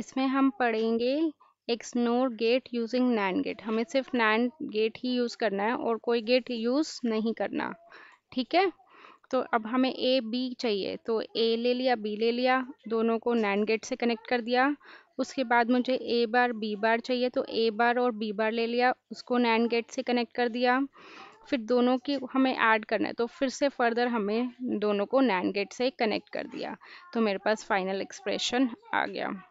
इसमें हम पढ़ेंगे XNOR gate using NAND gate हमें सिर्फ नैन गेट ही यूज़ करना है और कोई गेट यूज़ नहीं करना ठीक है तो अब हमें ए बी चाहिए तो ए ले लिया बी ले लिया दोनों को नैन गेट से कनेक्ट कर दिया उसके बाद मुझे ए बार बी बार चाहिए तो ए बार और बी बार ले लिया उसको नैन गेट से कनेक्ट कर दिया फिर दोनों की हमें ऐड करना है तो फिर से फर्दर हमें दोनों को नैन गेट से कनेक्ट कर दिया तो मेरे पास फाइनल एक्सप्रेशन आ गया